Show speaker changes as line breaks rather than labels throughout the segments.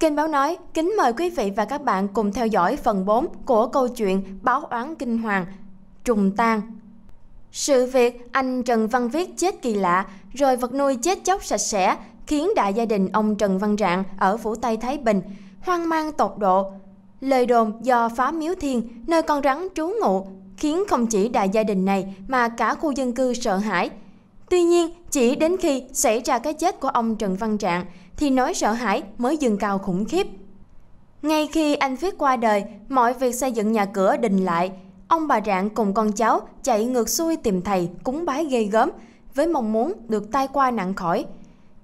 Kênh báo nói kính mời quý vị và các bạn cùng theo dõi phần 4 của câu chuyện Báo oán kinh hoàng, trùng tan. Sự việc anh Trần Văn Viết chết kỳ lạ, rồi vật nuôi chết chóc sạch sẽ khiến đại gia đình ông Trần Văn Rạng ở Phủ Tây Thái Bình hoang mang tột độ. Lời đồn do phá miếu thiên, nơi con rắn trú ngụ, khiến không chỉ đại gia đình này mà cả khu dân cư sợ hãi. Tuy nhiên, chỉ đến khi xảy ra cái chết của ông Trần Văn Trạng thì nỗi sợ hãi mới dâng cao khủng khiếp. Ngay khi anh Viết qua đời, mọi việc xây dựng nhà cửa đình lại. Ông bà Rạng cùng con cháu chạy ngược xuôi tìm thầy cúng bái ghê gớm với mong muốn được tai qua nặng khỏi.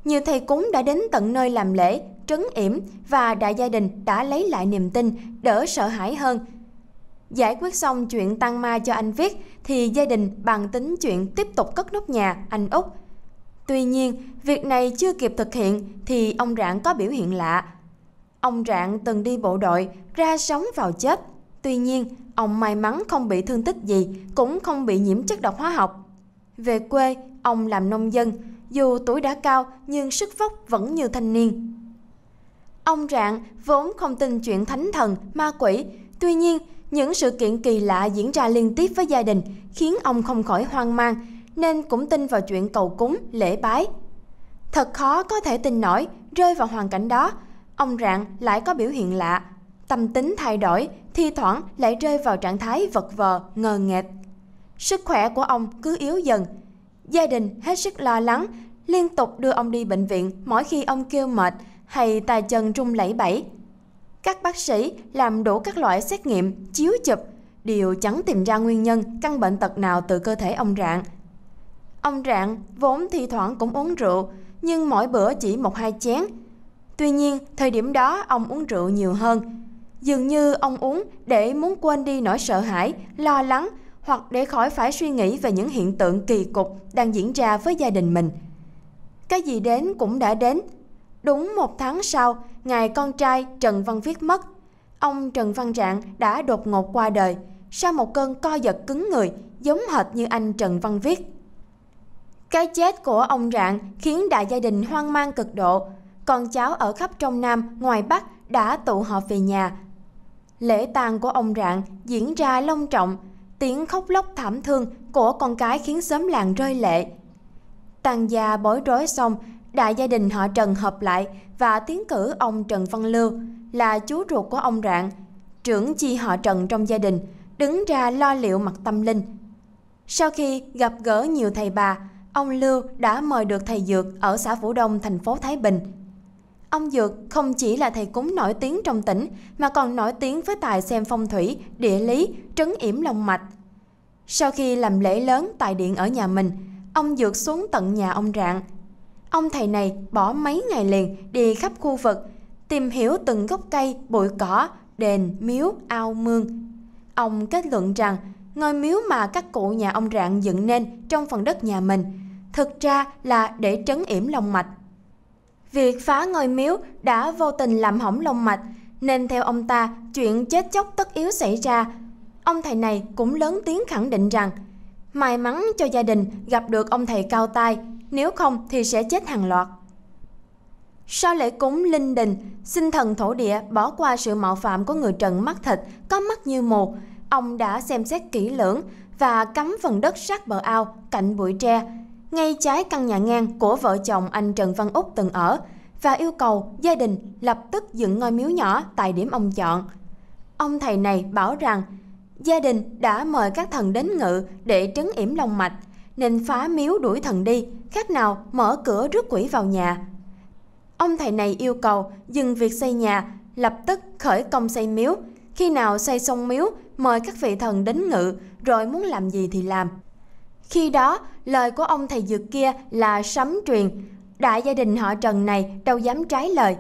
Nhiều thầy cúng đã đến tận nơi làm lễ, trấn yểm và đại gia đình đã lấy lại niềm tin, đỡ sợ hãi hơn. Giải quyết xong chuyện tăng ma cho anh Viết thì gia đình bàn tính chuyện tiếp tục cất nóc nhà anh Úc – Tuy nhiên, việc này chưa kịp thực hiện thì ông Rạng có biểu hiện lạ. Ông Rạng từng đi bộ đội, ra sống vào chết. Tuy nhiên, ông may mắn không bị thương tích gì, cũng không bị nhiễm chất độc hóa học. Về quê, ông làm nông dân, dù tuổi đã cao nhưng sức vóc vẫn như thanh niên. Ông Rạng vốn không tin chuyện thánh thần, ma quỷ, tuy nhiên những sự kiện kỳ lạ diễn ra liên tiếp với gia đình khiến ông không khỏi hoang mang, nên cũng tin vào chuyện cầu cúng, lễ bái. Thật khó có thể tin nổi, rơi vào hoàn cảnh đó, ông Rạng lại có biểu hiện lạ, tâm tính thay đổi, thi thoảng lại rơi vào trạng thái vật vờ, ngờ nghệch. Sức khỏe của ông cứ yếu dần, gia đình hết sức lo lắng, liên tục đưa ông đi bệnh viện mỗi khi ông kêu mệt hay tài chân rung lẩy bẩy. Các bác sĩ làm đủ các loại xét nghiệm, chiếu chụp, đều chẳng tìm ra nguyên nhân căn bệnh tật nào từ cơ thể ông Rạng – Ông Rạng vốn thi thoảng cũng uống rượu, nhưng mỗi bữa chỉ một hai chén. Tuy nhiên, thời điểm đó ông uống rượu nhiều hơn. Dường như ông uống để muốn quên đi nỗi sợ hãi, lo lắng hoặc để khỏi phải suy nghĩ về những hiện tượng kỳ cục đang diễn ra với gia đình mình. Cái gì đến cũng đã đến. Đúng một tháng sau, ngày con trai Trần Văn Viết mất, ông Trần Văn Rạng đã đột ngột qua đời sau một cơn co giật cứng người giống hệt như anh Trần Văn Viết. Cái chết của ông Rạng khiến đại gia đình hoang mang cực độ. Con cháu ở khắp trong Nam, ngoài Bắc đã tụ họp về nhà. Lễ tang của ông Rạng diễn ra long trọng, tiếng khóc lóc thảm thương của con cái khiến xóm làng rơi lệ. tàn gia bối rối xong, đại gia đình họ Trần hợp lại và tiến cử ông Trần Văn Lưu là chú ruột của ông Rạng, trưởng chi họ Trần trong gia đình, đứng ra lo liệu mặt tâm linh. Sau khi gặp gỡ nhiều thầy bà, ông Lưu đã mời được thầy Dược ở xã phủ Đông, thành phố Thái Bình. Ông Dược không chỉ là thầy cúng nổi tiếng trong tỉnh mà còn nổi tiếng với tài xem phong thủy, địa lý, trấn yểm lòng mạch. Sau khi làm lễ lớn tại điện ở nhà mình, ông Dược xuống tận nhà ông Rạng. Ông thầy này bỏ mấy ngày liền đi khắp khu vực, tìm hiểu từng gốc cây, bụi cỏ, đền, miếu, ao, mương. Ông kết luận rằng ngôi miếu mà các cụ nhà ông Rạng dựng nên trong phần đất nhà mình thực ra là để trấn yểm lòng mạch. Việc phá ngôi miếu đã vô tình làm hỏng lòng mạch, nên theo ông ta, chuyện chết chóc tất yếu xảy ra. Ông thầy này cũng lớn tiếng khẳng định rằng, may mắn cho gia đình gặp được ông thầy cao tay, nếu không thì sẽ chết hàng loạt. Sau lễ cúng linh đình, xin thần thổ địa bỏ qua sự mạo phạm của người trần mắt thịt, có mắt như mù. Ông đã xem xét kỹ lưỡng và cắm phần đất sát bờ ao, cạnh bụi tre, ngay trái căn nhà ngang của vợ chồng anh Trần Văn Úc từng ở và yêu cầu gia đình lập tức dựng ngôi miếu nhỏ tại điểm ông chọn. Ông thầy này bảo rằng gia đình đã mời các thần đến ngự để trấn yểm lòng mạch nên phá miếu đuổi thần đi, khác nào mở cửa rước quỷ vào nhà. Ông thầy này yêu cầu dừng việc xây nhà, lập tức khởi công xây miếu. Khi nào xây xong miếu, mời các vị thần đến ngự, rồi muốn làm gì thì làm. Khi đó, lời của ông thầy dược kia là sấm truyền. Đại gia đình họ Trần này đâu dám trái lời.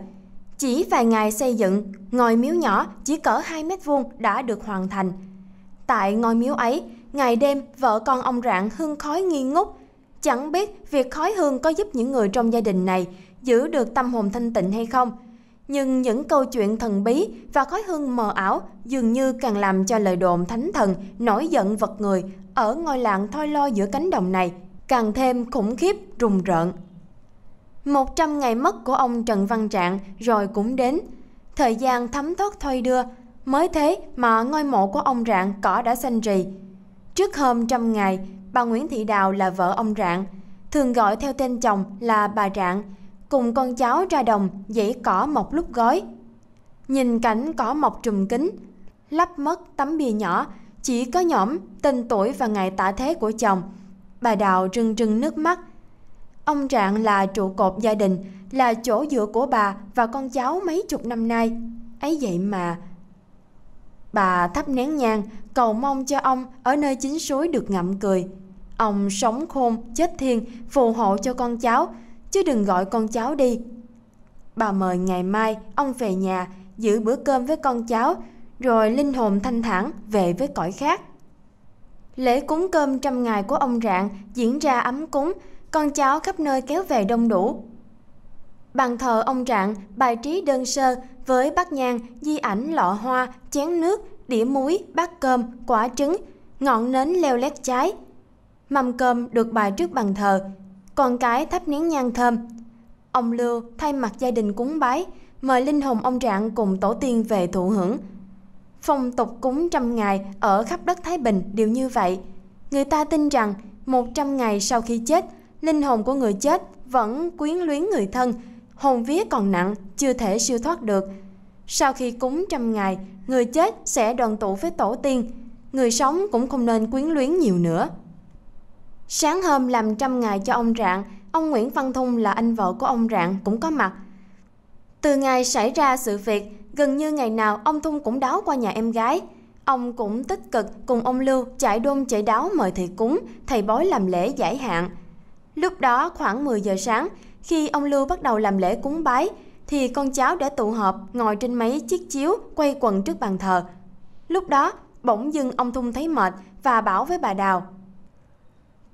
Chỉ vài ngày xây dựng, ngôi miếu nhỏ chỉ cỡ 2 mét vuông đã được hoàn thành. Tại ngôi miếu ấy, ngày đêm vợ con ông Rạng hương khói nghi ngút. Chẳng biết việc khói hương có giúp những người trong gia đình này giữ được tâm hồn thanh tịnh hay không. Nhưng những câu chuyện thần bí và khói hương mờ ảo dường như càng làm cho lời đồn thánh thần nổi giận vật người ở ngôi làng thoi lo giữa cánh đồng này càng thêm khủng khiếp rùng rợn. một trăm ngày mất của ông Trần Văn Trạng rồi cũng đến. Thời gian thấm thoát thoi đưa, mới thế mà ngôi mộ của ông Rạng cỏ đã xanh rì. Trước hôm trăm ngày, bà Nguyễn Thị Đào là vợ ông Rạng, thường gọi theo tên chồng là bà Rạng, cùng con cháu ra đồng dãy cỏ mọc lúc gói. Nhìn cảnh cỏ mọc trùm kính, lắp mất tấm bìa nhỏ chỉ có nhõm, tên tuổi và ngày tả thế của chồng. Bà Đào rưng rưng nước mắt. Ông Trạng là trụ cột gia đình, là chỗ dựa của bà và con cháu mấy chục năm nay. Ấy vậy mà... Bà thắp nén nhang, cầu mong cho ông ở nơi chính suối được ngậm cười. Ông sống khôn, chết thiên, phù hộ cho con cháu, chứ đừng gọi con cháu đi. Bà mời ngày mai ông về nhà, giữ bữa cơm với con cháu, rồi linh hồn thanh thản về với cõi khác. Lễ cúng cơm trăm ngày của ông Rạng diễn ra ấm cúng, con cháu khắp nơi kéo về đông đủ. Bàn thờ ông Rạng bài trí đơn sơ với bát nhang, di ảnh, lọ hoa, chén nước, đĩa muối, bát cơm, quả trứng, ngọn nến leo lét cháy. Mâm cơm được bày trước bàn thờ, con cái thắp nén nhang thơm. Ông Lưu thay mặt gia đình cúng bái, mời linh hồn ông trạng cùng tổ tiên về thụ hưởng, Phong tục cúng trăm ngày ở khắp đất Thái Bình đều như vậy. Người ta tin rằng 100 ngày sau khi chết, linh hồn của người chết vẫn quyến luyến người thân, hồn vía còn nặng, chưa thể siêu thoát được. Sau khi cúng trăm ngày, người chết sẽ đoàn tụ với tổ tiên, người sống cũng không nên quyến luyến nhiều nữa. Sáng hôm làm trăm ngày cho ông Rạng, ông Nguyễn Văn Thung là anh vợ của ông Rạng cũng có mặt. Từ ngày xảy ra sự việc, Gần như ngày nào ông Thung cũng đáo qua nhà em gái. Ông cũng tích cực cùng ông Lưu chạy đôn chạy đáo mời thầy cúng, thầy bói làm lễ giải hạn. Lúc đó khoảng 10 giờ sáng, khi ông Lưu bắt đầu làm lễ cúng bái, thì con cháu đã tụ họp ngồi trên mấy chiếc chiếu quay quần trước bàn thờ. Lúc đó, bỗng dưng ông Thung thấy mệt và bảo với bà Đào.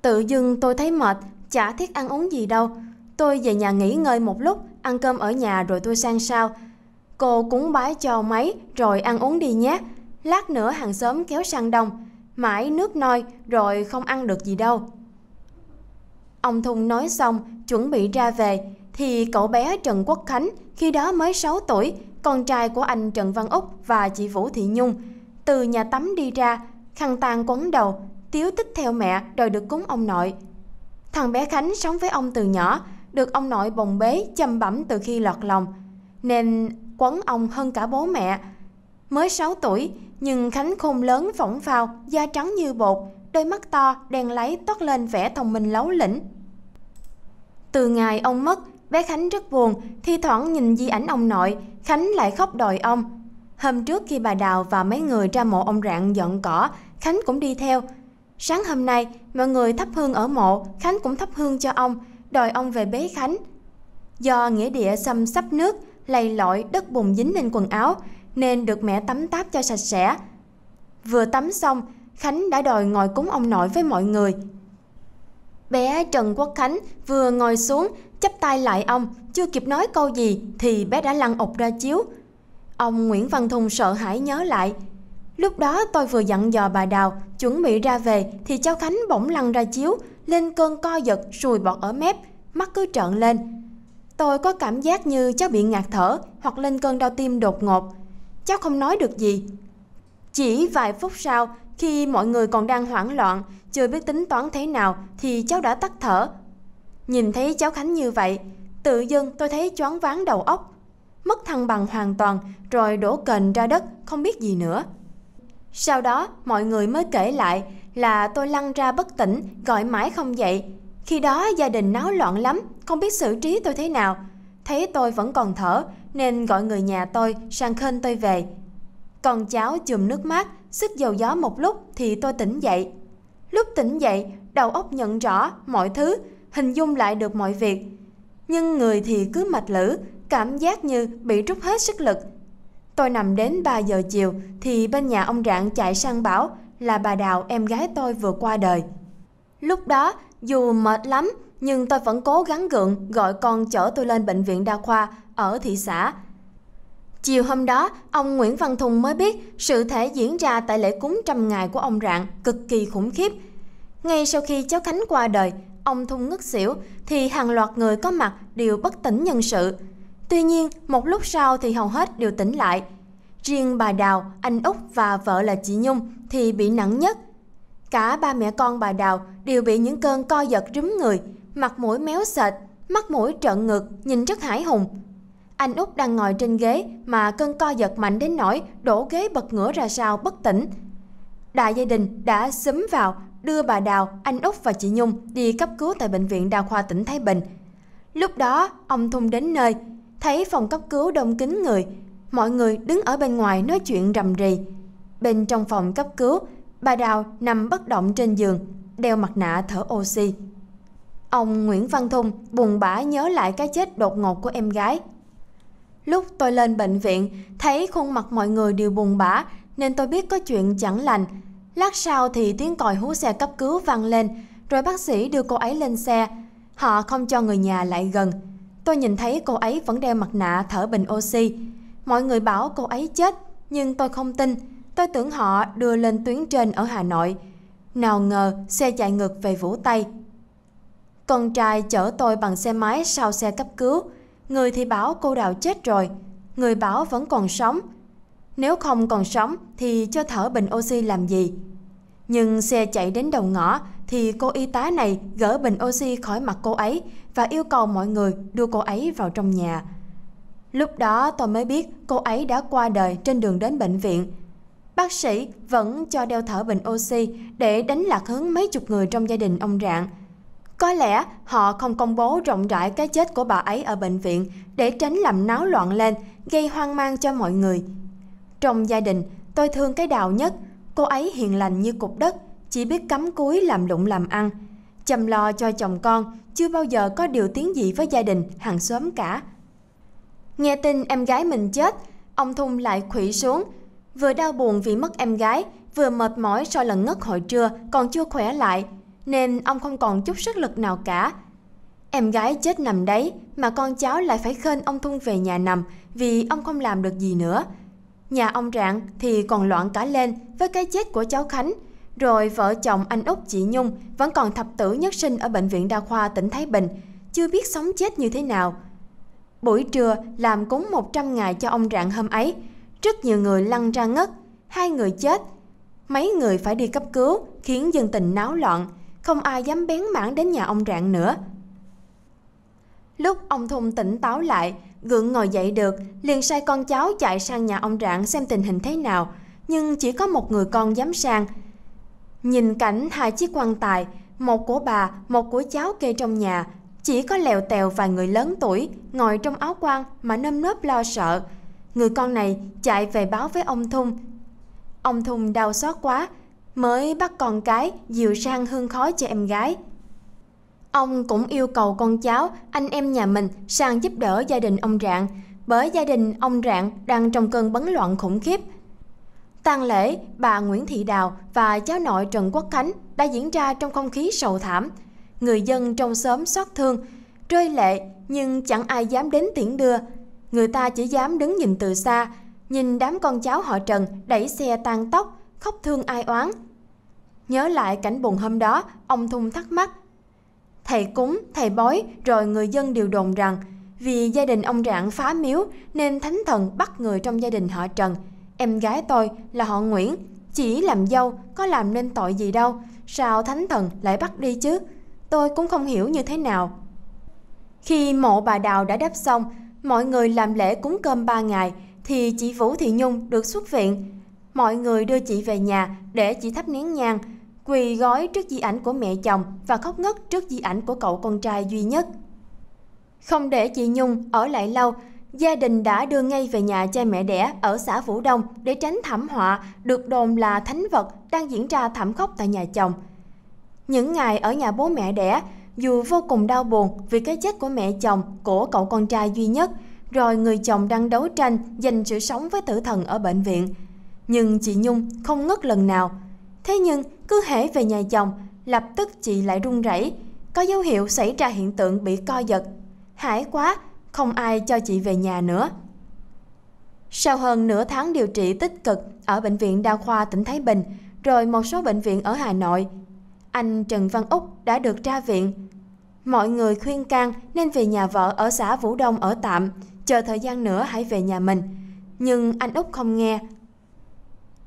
Tự dưng tôi thấy mệt, chả thiết ăn uống gì đâu. Tôi về nhà nghỉ ngơi một lúc, ăn cơm ở nhà rồi tôi sang sao. Cô cúng bái cho mấy rồi ăn uống đi nhé. Lát nữa hàng xóm kéo sang đông. Mãi nước noi rồi không ăn được gì đâu. Ông Thung nói xong chuẩn bị ra về thì cậu bé Trần Quốc Khánh khi đó mới 6 tuổi, con trai của anh Trần Văn Úc và chị Vũ Thị Nhung. Từ nhà tắm đi ra, khăn tang quấn đầu, tiếu tích theo mẹ đòi được cúng ông nội. Thằng bé Khánh sống với ông từ nhỏ, được ông nội bồng bế chăm bẩm từ khi lọt lòng. Nên quấn ông hơn cả bố mẹ. Mới 6 tuổi, nhưng Khánh khôn lớn phỏng phào, da trắng như bột, đôi mắt to, đen láy toát lên vẻ thông minh lấu lĩnh. Từ ngày ông mất, bé Khánh rất buồn, thi thoảng nhìn di ảnh ông nội, Khánh lại khóc đòi ông. Hôm trước khi bà Đào và mấy người ra mộ ông Rạng dọn cỏ, Khánh cũng đi theo. Sáng hôm nay, mọi người thắp hương ở mộ, Khánh cũng thắp hương cho ông, đòi ông về bế Khánh. Do nghĩa địa xâm sắp nước, lầy lội đất bùn dính lên quần áo nên được mẹ tắm táp cho sạch sẽ. Vừa tắm xong, Khánh đã đòi ngồi cúng ông nội với mọi người. Bé Trần Quốc Khánh vừa ngồi xuống, chắp tay lại ông, chưa kịp nói câu gì thì bé đã lăn ục ra chiếu. Ông Nguyễn Văn Thùng sợ hãi nhớ lại. Lúc đó tôi vừa dặn dò bà Đào, chuẩn bị ra về thì cháu Khánh bỗng lăn ra chiếu, lên cơn co giật, sùi bọt ở mép, mắt cứ trợn lên. Tôi có cảm giác như cháu bị ngạt thở hoặc lên cơn đau tim đột ngột. Cháu không nói được gì. Chỉ vài phút sau, khi mọi người còn đang hoảng loạn, chưa biết tính toán thế nào thì cháu đã tắt thở. Nhìn thấy cháu Khánh như vậy, tự dưng tôi thấy choáng váng đầu óc. Mất thăng bằng hoàn toàn rồi đổ cền ra đất, không biết gì nữa. Sau đó mọi người mới kể lại là tôi lăn ra bất tỉnh, gọi mãi không dậy, khi đó gia đình náo loạn lắm, không biết xử trí tôi thế nào. Thấy tôi vẫn còn thở nên gọi người nhà tôi sang khênh tôi về. Còn cháu chùm nước mát, sức dầu gió một lúc thì tôi tỉnh dậy. Lúc tỉnh dậy, đầu óc nhận rõ mọi thứ, hình dung lại được mọi việc. Nhưng người thì cứ mạch lử, cảm giác như bị rút hết sức lực. Tôi nằm đến 3 giờ chiều thì bên nhà ông Rạng chạy sang bảo là bà Đào em gái tôi vừa qua đời. Lúc đó dù mệt lắm, nhưng tôi vẫn cố gắng gượng gọi con chở tôi lên bệnh viện đa khoa ở thị xã. Chiều hôm đó, ông Nguyễn Văn Thùng mới biết sự thể diễn ra tại lễ cúng trăm ngày của ông Rạng cực kỳ khủng khiếp. Ngay sau khi cháu Khánh qua đời, ông Thung ngất xỉu thì hàng loạt người có mặt đều bất tỉnh nhân sự. Tuy nhiên, một lúc sau thì hầu hết đều tỉnh lại. Riêng bà Đào, anh Úc và vợ là chị Nhung thì bị nặng nhất – Cả ba mẹ con bà Đào đều bị những cơn co giật rúm người, mặt mũi méo sệt, mắt mũi trợn ngược, nhìn rất hãi hùng. Anh Út đang ngồi trên ghế mà cơn co giật mạnh đến nỗi đổ ghế bật ngửa ra sao bất tỉnh. Đại gia đình đã xúm vào, đưa bà Đào, anh Út và chị Nhung đi cấp cứu tại Bệnh viện Đa khoa tỉnh Thái Bình. Lúc đó, ông Thung đến nơi, thấy phòng cấp cứu đông kín người, mọi người đứng ở bên ngoài nói chuyện rầm rì. Bên trong phòng cấp cứu, Bà Đào nằm bất động trên giường, đeo mặt nạ thở oxy. Ông Nguyễn Văn Thung buồn bã nhớ lại cái chết đột ngột của em gái. Lúc tôi lên bệnh viện, thấy khuôn mặt mọi người đều buồn bã nên tôi biết có chuyện chẳng lành. Lát sau thì tiếng còi hú xe cấp cứu vang lên, rồi bác sĩ đưa cô ấy lên xe. Họ không cho người nhà lại gần. Tôi nhìn thấy cô ấy vẫn đeo mặt nạ thở bình oxy. Mọi người bảo cô ấy chết, nhưng tôi không tin. Tôi tưởng họ đưa lên tuyến trên ở Hà Nội. Nào ngờ xe chạy ngược về Vũ Tây. Con trai chở tôi bằng xe máy sau xe cấp cứu. Người thì bảo cô đào chết rồi, người bảo vẫn còn sống. Nếu không còn sống thì cho thở bình oxy làm gì? Nhưng xe chạy đến đầu ngõ thì cô y tá này gỡ bình oxy khỏi mặt cô ấy và yêu cầu mọi người đưa cô ấy vào trong nhà. Lúc đó tôi mới biết cô ấy đã qua đời trên đường đến bệnh viện. Bác sĩ vẫn cho đeo thở bình oxy để đánh lạc hướng mấy chục người trong gia đình ông Rạng. Có lẽ họ không công bố rộng rãi cái chết của bà ấy ở bệnh viện để tránh làm náo loạn lên, gây hoang mang cho mọi người. Trong gia đình, tôi thương cái đào nhất, cô ấy hiền lành như cục đất, chỉ biết cắm cúi làm lụng làm ăn, chăm lo cho chồng con, chưa bao giờ có điều tiếng gì với gia đình, hàng xóm cả. Nghe tin em gái mình chết, ông Thung lại khủy xuống, Vừa đau buồn vì mất em gái, vừa mệt mỏi sau lần ngất hồi trưa còn chưa khỏe lại, nên ông không còn chút sức lực nào cả. Em gái chết nằm đấy mà con cháu lại phải khênh ông Thung về nhà nằm vì ông không làm được gì nữa. Nhà ông Rạng thì còn loạn cả lên với cái chết của cháu Khánh, rồi vợ chồng anh Úc chị Nhung vẫn còn thập tử nhất sinh ở bệnh viện đa khoa tỉnh Thái Bình, chưa biết sống chết như thế nào. Buổi trưa làm cúng 100 ngày cho ông Rạng hôm ấy, rất nhiều người lăn ra ngất, hai người chết, mấy người phải đi cấp cứu khiến dân tình náo loạn, không ai dám bén mảng đến nhà ông Rạng nữa. Lúc ông Thung tỉnh táo lại, gượng ngồi dậy được, liền sai con cháu chạy sang nhà ông Rạng xem tình hình thế nào, nhưng chỉ có một người con dám sang. Nhìn cảnh hai chiếc quan tài, một của bà, một của cháu kê trong nhà, chỉ có lèo tèo vài người lớn tuổi ngồi trong áo quan mà nơm nớp lo sợ, người con này chạy về báo với ông Thung. Ông Thung đau xót quá, mới bắt con cái dìu sang hương khói cho em gái. Ông cũng yêu cầu con cháu, anh em nhà mình sang giúp đỡ gia đình ông Rạng, bởi gia đình ông Rạng đang trong cơn bấn loạn khủng khiếp. tang lễ, bà Nguyễn Thị Đào và cháu nội Trần Quốc Khánh đã diễn ra trong không khí sầu thảm. Người dân trong xóm xót thương, rơi lệ nhưng chẳng ai dám đến tiễn đưa người ta chỉ dám đứng nhìn từ xa, nhìn đám con cháu họ Trần đẩy xe tan tóc, khóc thương ai oán. Nhớ lại cảnh buồn hôm đó, ông Thung thắc mắc. Thầy cúng, thầy bói, rồi người dân đều đồn rằng vì gia đình ông Rạng phá miếu nên thánh thần bắt người trong gia đình họ Trần. Em gái tôi là họ Nguyễn, chỉ làm dâu, có làm nên tội gì đâu, sao thánh thần lại bắt đi chứ? Tôi cũng không hiểu như thế nào. Khi mộ bà Đào đã đáp xong, Mọi người làm lễ cúng cơm 3 ngày thì chị Vũ Thị Nhung được xuất viện. Mọi người đưa chị về nhà để chị thắp nén nhang, quỳ gói trước di ảnh của mẹ chồng và khóc ngất trước di ảnh của cậu con trai duy nhất. Không để chị Nhung ở lại lâu, gia đình đã đưa ngay về nhà cha mẹ đẻ ở xã Vũ Đông để tránh thảm họa được đồn là thánh vật đang diễn ra thảm khốc tại nhà chồng. Những ngày ở nhà bố mẹ đẻ, dù vô cùng đau buồn vì cái chết của mẹ chồng, của cậu con trai duy nhất, rồi người chồng đang đấu tranh giành sự sống với tử thần ở bệnh viện. Nhưng chị Nhung không ngất lần nào. Thế nhưng cứ hễ về nhà chồng, lập tức chị lại run rẩy, có dấu hiệu xảy ra hiện tượng bị co giật. Hải quá, không ai cho chị về nhà nữa. Sau hơn nửa tháng điều trị tích cực ở Bệnh viện Đa khoa tỉnh Thái Bình, rồi một số bệnh viện ở Hà Nội, anh Trần Văn Úc đã được ra viện. Mọi người khuyên can nên về nhà vợ ở xã Vũ Đông ở tạm, chờ thời gian nữa hãy về nhà mình. Nhưng anh Úc không nghe.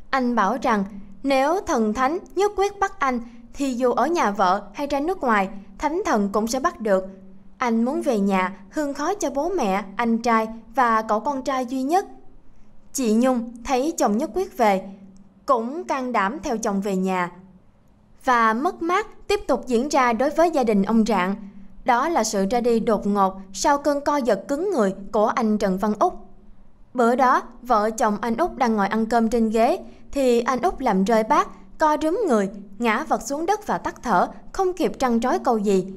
Anh bảo rằng nếu thần thánh nhất quyết bắt anh thì dù ở nhà vợ hay ra nước ngoài, thánh thần cũng sẽ bắt được. Anh muốn về nhà hương khói cho bố mẹ, anh trai và cậu con trai duy nhất. Chị Nhung thấy chồng nhất quyết về, cũng can đảm theo chồng về nhà và mất mát tiếp tục diễn ra đối với gia đình ông Trạng. Đó là sự ra đi đột ngột sau cơn co giật cứng người của anh Trần Văn Úc. Bữa đó, vợ chồng anh Úc đang ngồi ăn cơm trên ghế thì anh Úc làm rơi bát, co rúm người, ngã vật xuống đất và tắt thở, không kịp trăn trói câu gì.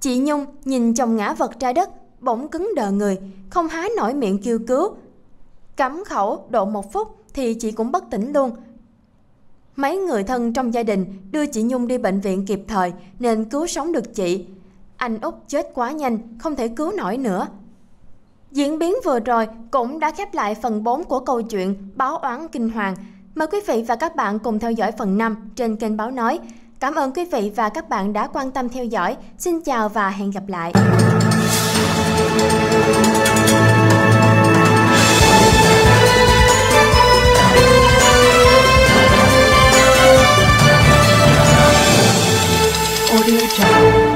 Chị Nhung nhìn chồng ngã vật ra đất, bỗng cứng đờ người, không há nổi miệng kêu cứu. Cắm khẩu độ một phút thì chị cũng bất tỉnh luôn, Mấy người thân trong gia đình đưa chị Nhung đi bệnh viện kịp thời nên cứu sống được chị. Anh Úc chết quá nhanh, không thể cứu nổi nữa. Diễn biến vừa rồi cũng đã khép lại phần 4 của câu chuyện Báo oán kinh hoàng. Mời quý vị và các bạn cùng theo dõi phần 5 trên kênh Báo Nói. Cảm ơn quý vị và các bạn đã quan tâm theo dõi. Xin chào và hẹn gặp lại. Audio Jungle.